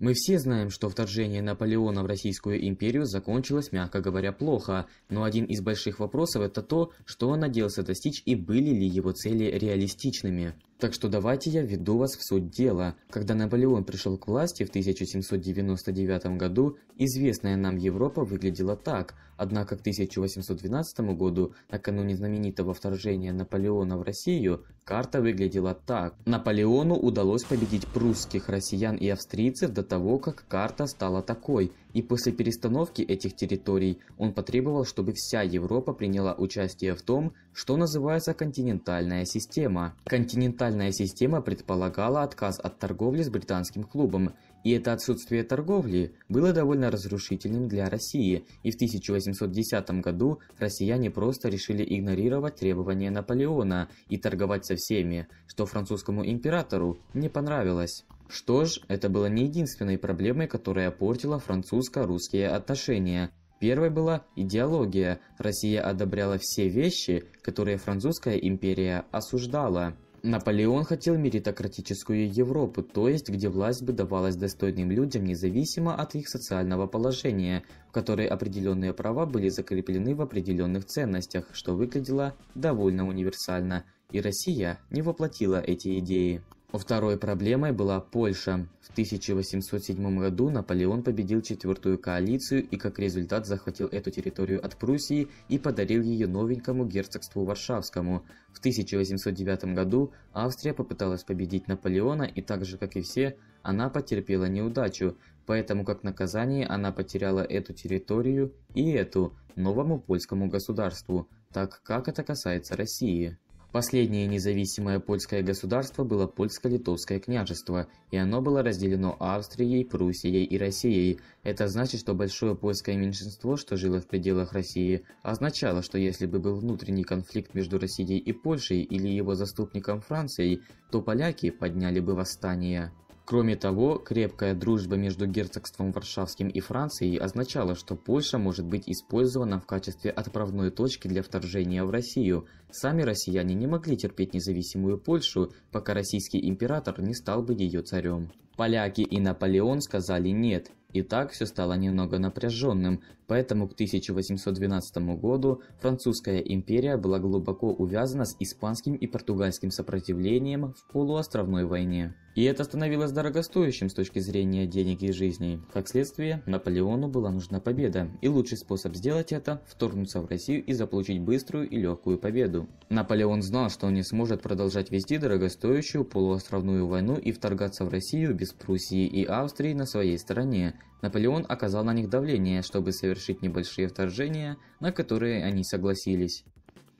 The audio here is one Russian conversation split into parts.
Мы все знаем, что вторжение Наполеона в Российскую империю закончилось, мягко говоря, плохо, но один из больших вопросов это то, что он надеялся достичь и были ли его цели реалистичными. Так что давайте я введу вас в суть дела. Когда Наполеон пришел к власти в 1799 году, известная нам Европа выглядела так. Однако к 1812 году, накануне знаменитого вторжения Наполеона в Россию, карта выглядела так. Наполеону удалось победить прусских, россиян и австрийцев до того, как карта стала такой – и после перестановки этих территорий он потребовал, чтобы вся Европа приняла участие в том, что называется континентальная система. Континентальная система предполагала отказ от торговли с британским клубом, и это отсутствие торговли было довольно разрушительным для России, и в 1810 году россияне просто решили игнорировать требования Наполеона и торговать со всеми, что французскому императору не понравилось. Что ж, это было не единственной проблемой, которая портила французско-русские отношения. Первой была идеология. Россия одобряла все вещи, которые французская империя осуждала. Наполеон хотел меритократическую Европу, то есть где власть бы давалась достойным людям независимо от их социального положения, в которой определенные права были закреплены в определенных ценностях, что выглядело довольно универсально, и Россия не воплотила эти идеи. Второй проблемой была Польша. В 1807 году Наполеон победил четвертую коалицию и как результат захватил эту территорию от Пруссии и подарил ее новенькому герцогству Варшавскому. В 1809 году Австрия попыталась победить Наполеона и так же, как и все, она потерпела неудачу, поэтому как наказание она потеряла эту территорию и эту новому польскому государству, так как это касается России. Последнее независимое польское государство было Польско-Литовское княжество, и оно было разделено Австрией, Пруссией и Россией. Это значит, что большое польское меньшинство, что жило в пределах России, означало, что если бы был внутренний конфликт между Россией и Польшей или его заступником Францией, то поляки подняли бы восстание. Кроме того, крепкая дружба между герцогством Варшавским и Францией означала, что Польша может быть использована в качестве отправной точки для вторжения в Россию. Сами россияне не могли терпеть независимую Польшу, пока российский император не стал бы ее царем. Поляки и Наполеон сказали «нет», и так все стало немного напряженным, Поэтому к 1812 году французская империя была глубоко увязана с испанским и португальским сопротивлением в полуостровной войне. И это становилось дорогостоящим с точки зрения денег и жизней. Как следствие, Наполеону была нужна победа, и лучший способ сделать это – вторгнуться в Россию и заполучить быструю и легкую победу. Наполеон знал, что он не сможет продолжать вести дорогостоящую полуостровную войну и вторгаться в Россию без Пруссии и Австрии на своей стороне. Наполеон оказал на них давление, чтобы совершить совершить небольшие вторжения, на которые они согласились.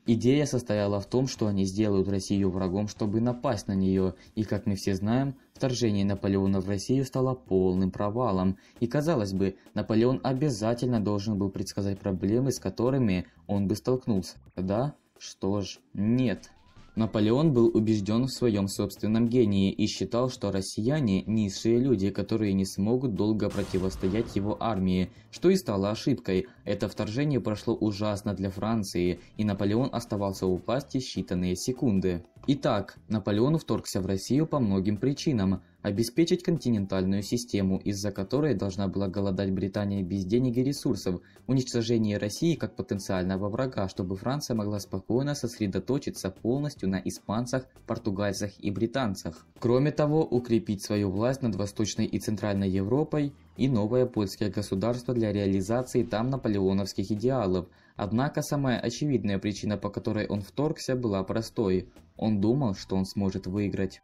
Идея состояла в том, что они сделают Россию врагом, чтобы напасть на нее, и как мы все знаем, вторжение Наполеона в Россию стало полным провалом, и казалось бы, Наполеон обязательно должен был предсказать проблемы, с которыми он бы столкнулся. Да? Что ж, нет. Наполеон был убежден в своем собственном гении и считал, что россияне – низшие люди, которые не смогут долго противостоять его армии, что и стало ошибкой. Это вторжение прошло ужасно для Франции, и Наполеон оставался у власти считанные секунды. Итак, Наполеон вторгся в Россию по многим причинам. Обеспечить континентальную систему, из-за которой должна была голодать Британия без денег и ресурсов, уничтожение России как потенциального врага, чтобы Франция могла спокойно сосредоточиться полностью на испанцах, португальцах и британцах. Кроме того, укрепить свою власть над Восточной и Центральной Европой и новое польское государство для реализации там наполеоновских идеалов. Однако самая очевидная причина, по которой он вторгся, была простой. Он думал, что он сможет выиграть.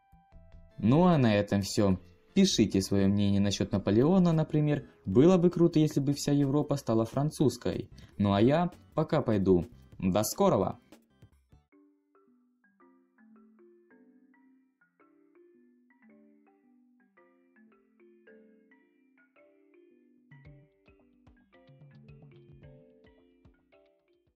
Ну а на этом все. Пишите свое мнение насчет Наполеона, например. Было бы круто, если бы вся Европа стала французской. Ну а я пока пойду. До скорого!